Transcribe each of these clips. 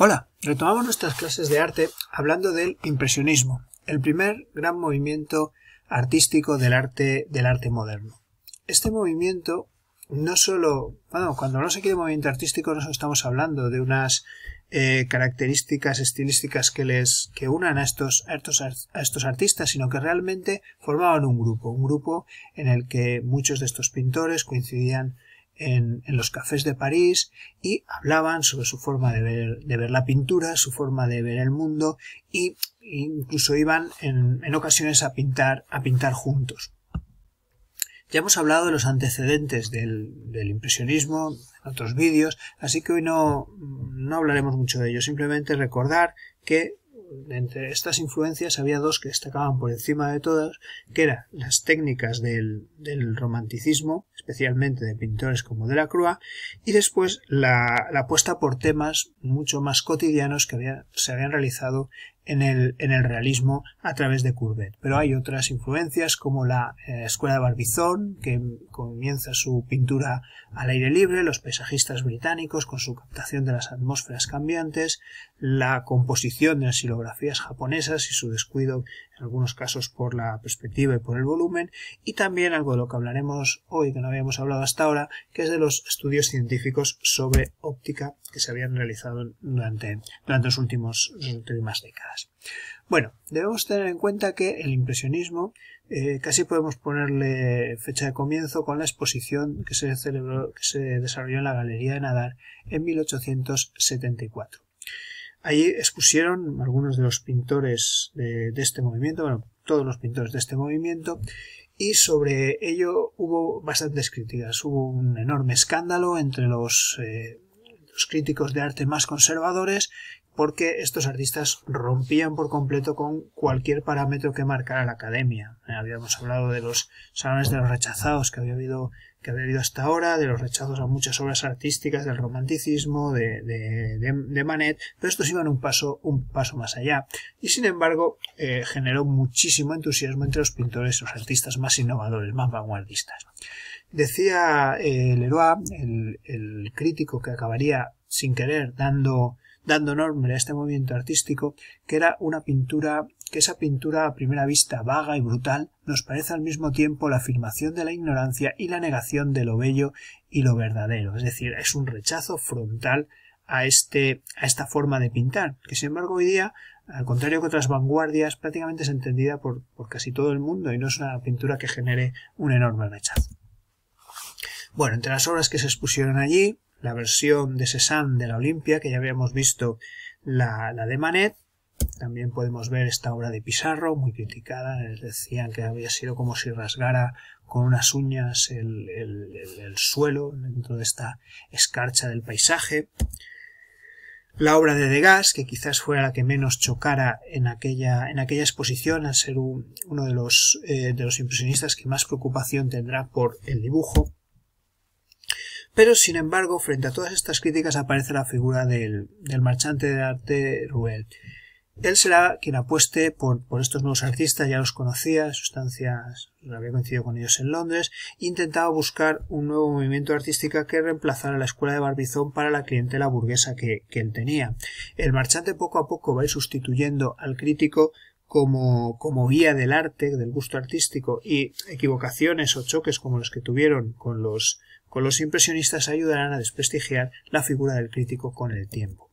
Hola, retomamos nuestras clases de arte hablando del impresionismo, el primer gran movimiento artístico del arte, del arte moderno. Este movimiento no solo, bueno, cuando hablamos aquí de movimiento artístico no solo estamos hablando de unas eh, características estilísticas que les que unan a estos, a a estos artistas, sino que realmente formaban un grupo, un grupo en el que muchos de estos pintores coincidían en, los cafés de París y hablaban sobre su forma de ver, la pintura, su forma de ver el mundo e incluso iban en, ocasiones a pintar, a pintar juntos. Ya hemos hablado de los antecedentes del, impresionismo en otros vídeos, así que hoy no, no hablaremos mucho de ello, simplemente recordar que entre estas influencias había dos que destacaban por encima de todas, que eran las técnicas del, del romanticismo, especialmente de pintores como de la Delacroix, y después la, la apuesta por temas mucho más cotidianos que se habían realizado en el, realismo a través de Courbet. Pero hay otras influencias como la eh, Escuela de Barbizon, que comienza su pintura al aire libre, los paisajistas británicos con su captación de las atmósferas cambiantes, la composición de las silografías japonesas y su descuido en algunos casos por la perspectiva y por el volumen, y también algo de lo que hablaremos hoy, que no habíamos hablado hasta ahora, que es de los estudios científicos sobre óptica que se habían realizado durante, las últimas décadas. Bueno, debemos tener en cuenta que el impresionismo eh, casi podemos ponerle fecha de comienzo con la exposición que se, que se desarrolló en la Galería de Nadar en 1874 Ahí expusieron algunos de los pintores de, este movimiento, bueno, todos los pintores de este movimiento, y sobre ello hubo bastantes críticas. Hubo un enorme escándalo entre los, eh, los, críticos de arte más conservadores porque estos artistas rompían por completo con cualquier parámetro que marcara la academia. Eh, habíamos hablado de los salones de los rechazados, que había habido que había habido hasta ahora, de los rechazos a muchas obras artísticas, del romanticismo, de, de, Manet, pero estos iban un paso, un paso más allá. Y sin embargo, eh, generó muchísimo entusiasmo entre los pintores los artistas más innovadores, más vanguardistas. Decía eh, Leroy, el crítico que acabaría sin querer dando dando nombre a este movimiento artístico, que era una pintura, que esa pintura a primera vista vaga y brutal nos parece al mismo tiempo la afirmación de la ignorancia y la negación de lo bello y lo verdadero, es decir, es un rechazo frontal a, este, a esta forma de pintar, que sin embargo hoy día al contrario que otras vanguardias, prácticamente es entendida por, casi todo el mundo y no es una pintura que genere un enorme rechazo. Bueno, entre las obras que se expusieron allí, la versión de Cézanne de la Olimpia, que ya habíamos visto la, de Manet. También podemos ver esta obra de Pizarro, muy criticada. Decían que había sido como si rasgara con unas uñas el, suelo dentro de esta escarcha del paisaje. La obra de Degas, que quizás fuera la que menos chocara en aquella, en aquella exposición, al ser uno de los, eh, de los impresionistas que más preocupación tendrá por el dibujo. Pero, sin embargo, frente a todas estas críticas aparece la figura del, del marchante de arte Ruel. Él será quien apueste por, estos nuevos artistas, ya los conocía, sustancias, había coincidido con ellos en Londres, intentaba buscar un nuevo movimiento artístico que reemplazara la escuela de Barbizón para la clientela burguesa que, él tenía. El marchante poco a poco va a ir sustituyendo al crítico como, como guía del arte, del gusto artístico, y equivocaciones o choques como los que tuvieron con los con los impresionistas ayudarán a desprestigiar la figura del crítico con el tiempo.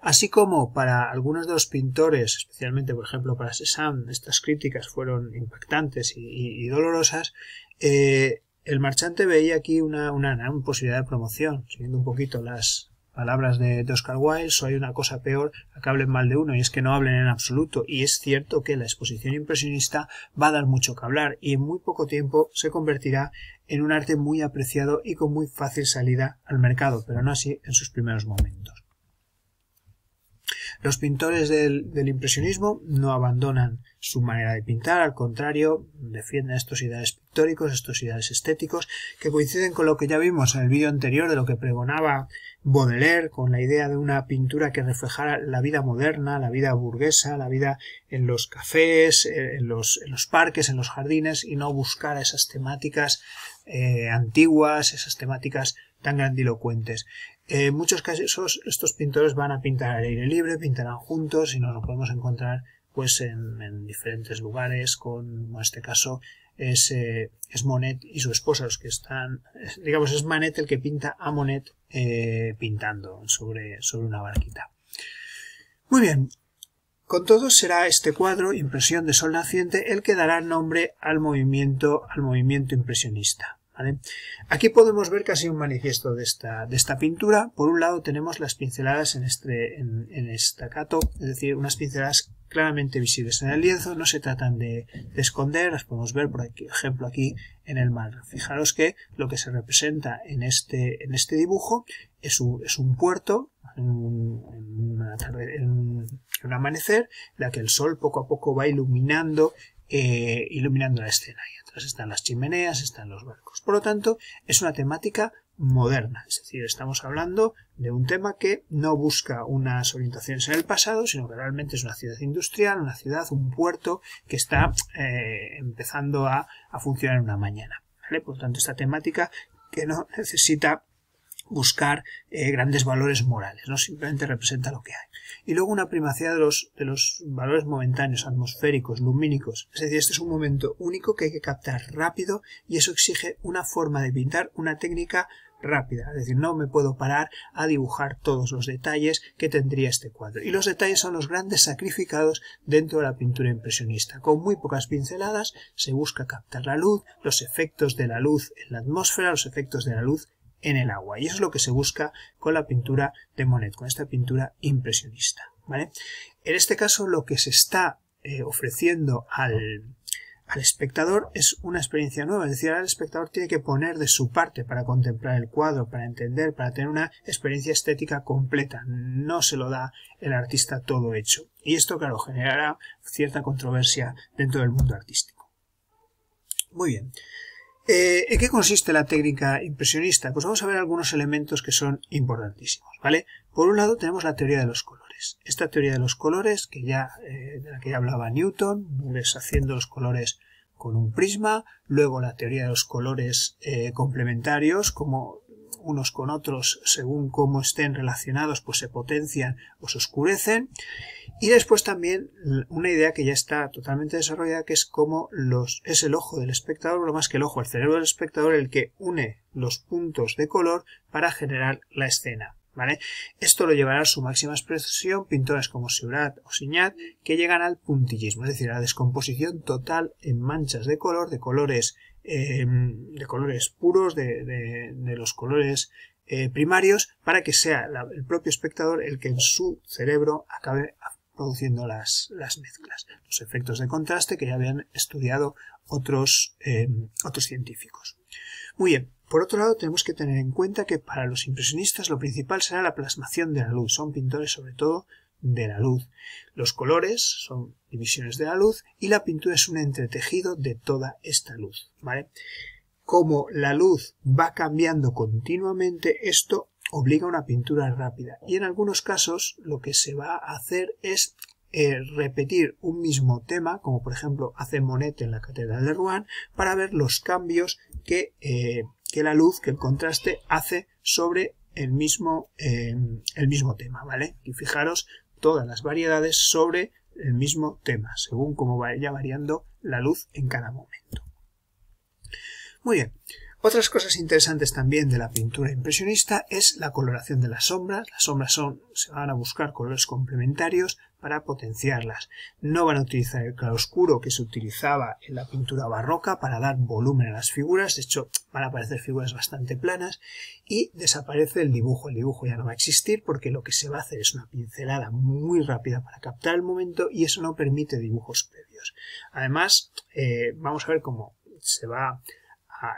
Así como para algunos de los pintores, especialmente por ejemplo para Cézanne, estas críticas fueron impactantes y, dolorosas, eh, el marchante veía aquí una, una, una, posibilidad de promoción, siguiendo un poquito las, palabras de, Oscar Wilde, o hay una cosa peor a que hablen mal de uno, y es que no hablen en absoluto. Y es cierto que la exposición impresionista va a dar mucho que hablar, y en muy poco tiempo se convertirá en un arte muy apreciado y con muy fácil salida al mercado, pero no así en sus primeros momentos. Los pintores del, impresionismo no abandonan su manera de pintar, al contrario, defienden estos ideales pictóricos, estos ideales estéticos, que coinciden con lo que ya vimos en el vídeo anterior de lo que pregonaba Baudelaire, con la idea de una pintura que reflejara la vida moderna, la vida burguesa, la vida en los cafés, en los, parques, en los jardines, y no buscar esas temáticas eh, antiguas, esas temáticas tan grandilocuentes. En muchos casos estos pintores van a pintar al aire libre, pintarán juntos y nos lo podemos encontrar pues en, diferentes lugares, con en este caso es, eh, es, Monet y su esposa los que están, digamos es Manet el que pinta a Monet eh, pintando sobre, sobre una barquita. Muy bien, con todo será este cuadro, Impresión de Sol Naciente, el que dará nombre al movimiento, al movimiento impresionista. Aquí podemos ver casi un manifiesto de esta, pintura. Por un lado tenemos las pinceladas en, este, en, estacato, es decir, unas pinceladas claramente visibles en el lienzo, no se tratan de, esconder, las podemos ver por ejemplo aquí en el mar. Fijaros que lo que se representa en este, en este dibujo es un, puerto, en, un, amanecer, en la que el sol poco a poco va iluminando eh, iluminando la escena. Y atrás están las chimeneas, están los barcos. Por lo tanto, es una temática moderna. Es decir, estamos hablando de un tema que no busca unas orientaciones en el pasado, sino que realmente es una ciudad industrial, una ciudad, un puerto que está eh, empezando a, funcionar en una mañana. Por lo tanto, esta temática que no necesita buscar eh, grandes valores morales, ¿no? Simplemente representa lo que hay. Y luego una primacía de los, de los valores momentáneos, atmosféricos, lumínicos. Es decir, este es un momento único que hay que captar rápido y eso exige una forma de pintar, una técnica rápida, es decir, no me puedo parar a dibujar todos los detalles que tendría este cuadro. Y los detalles son los grandes sacrificados dentro de la pintura impresionista. Con muy pocas pinceladas se busca captar la luz, los efectos de la luz en la atmósfera, los efectos de la luz en el agua. Y eso es lo que se busca con la pintura de Monet, con esta pintura impresionista. ¿vale? En este caso lo que se está eh, ofreciendo al, espectador es una experiencia nueva, es decir, el espectador tiene que poner de su parte para contemplar el cuadro, para entender, para tener una experiencia estética completa, no se lo da el artista todo hecho. Y esto, claro, generará cierta controversia dentro del mundo artístico. Muy bien. Eh, ¿En qué consiste la técnica impresionista? Pues vamos a ver algunos elementos que son importantísimos, ¿vale? Por un lado tenemos la teoría de los colores. Esta teoría de los colores, que ya, eh, de la que ya hablaba Newton, haciendo los colores con un prisma, luego la teoría de los colores eh, complementarios, como unos con otros según cómo estén relacionados, pues se potencian o se oscurecen. Y después también una idea que ya está totalmente desarrollada, que es cómo los, es el ojo del espectador, lo más que el ojo, el cerebro del espectador, el que une los puntos de color para generar la escena. ¿Vale? Esto lo llevará a su máxima expresión pintores como Seurat o Signat, que llegan al puntillismo, es decir, a la descomposición total en manchas de color, de colores Em, de colores puros, de, los colores eh, primarios, para que sea el propio espectador el que en su cerebro acabe produciendo las, mezclas, los efectos de contraste que ya habían estudiado otros, em, otros científicos. Muy bien, por otro lado tenemos que tener en cuenta que para los impresionistas lo principal será la plasmación de la luz, son pintores sobre todo de la luz. Los colores son divisiones de la luz y la pintura es un entretejido de toda esta luz. ¿vale? Como la luz va cambiando continuamente, esto obliga a una pintura rápida y en algunos casos lo que se va a hacer es eh, repetir un mismo tema, como por ejemplo hace Monet en la Catedral de Rouen, para ver los cambios que, eh, que la luz, que el contraste hace sobre el mismo, eh, el mismo tema, ¿vale? Y fijaros todas las variedades sobre el mismo tema, según cómo vaya variando la luz en cada momento. Muy bien, otras cosas interesantes también de la pintura impresionista es la coloración de las sombras. Las sombras son, se van a buscar colores complementarios para potenciarlas. No van a utilizar el oscuro que se utilizaba en la pintura barroca para dar volumen a las figuras. De hecho, van a aparecer figuras bastante planas y desaparece el dibujo. El dibujo ya no va a existir porque lo que se va a hacer es una pincelada muy rápida para captar el momento y eso no permite dibujos previos. Además, eh, vamos a ver cómo se va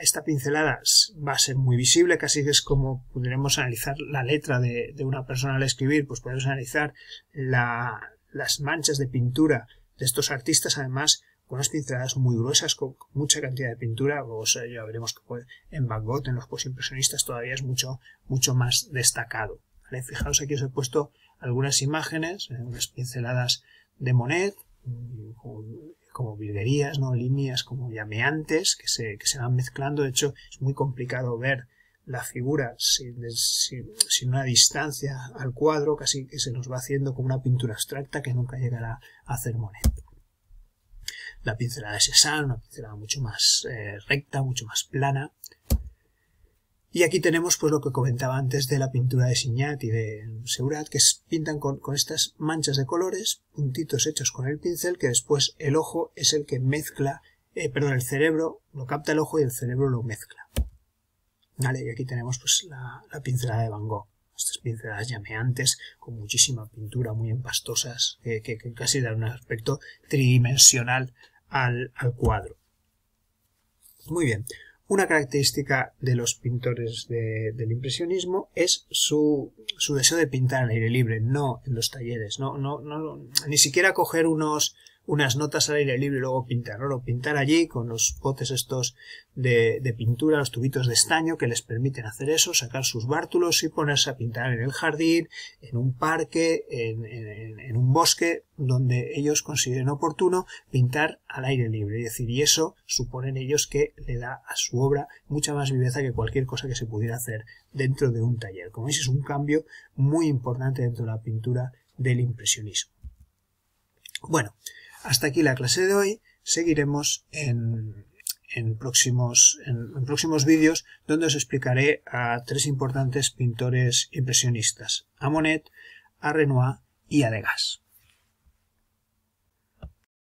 esta pincelada va a ser muy visible, casi que es como podremos analizar la letra de, una persona al escribir, pues podemos analizar las manchas de pintura de estos artistas, además con unas pinceladas muy gruesas, con, mucha cantidad de pintura, ya veremos que en Van Gogh, en los posimpresionistas, todavía es mucho, mucho más destacado. Fijaros Fijaos, aquí os he puesto algunas imágenes, eh, unas pinceladas de Monet, mm, como virguerías, ¿no? líneas como llameantes que se, que se van mezclando. De hecho, es muy complicado ver la figura sin, una distancia al cuadro, casi que se nos va haciendo como una pintura abstracta que nunca llegará a hacer Monet. La pincelada de Cézanne, una pincelada mucho más eh, recta, mucho más plana, y aquí tenemos pues lo que comentaba antes de la pintura de Signat y de Seurat, que pintan con, estas manchas de colores, puntitos hechos con el pincel, que después el ojo es el que mezcla, eh, perdón, el cerebro lo capta el ojo y el cerebro lo mezcla. Vale, y aquí tenemos pues la, la pincelada de Van Gogh estas pinceladas llameantes con muchísima pintura, muy empastosas, que, casi dan un aspecto tridimensional al, al, cuadro. Muy bien, una característica de los pintores del impresionismo es su, su, deseo de pintar al aire libre, no en los talleres, ni siquiera coger unos unas notas al aire libre y luego pintar o Pintar allí con los botes estos de, pintura, los tubitos de estaño que les permiten hacer eso, sacar sus bártulos y ponerse a pintar en el jardín, en un parque, en, en un bosque, donde ellos consideren oportuno pintar al aire libre. Es decir, y eso suponen ellos que le da a su obra mucha más viveza que cualquier cosa que se pudiera hacer dentro de un taller. Como veis, es un cambio muy importante dentro de la pintura del impresionismo. Bueno, hasta aquí la clase de hoy. Seguiremos en, próximos, próximos vídeos donde os explicaré a tres importantes pintores impresionistas, a Monet, a Renoir y a Degas.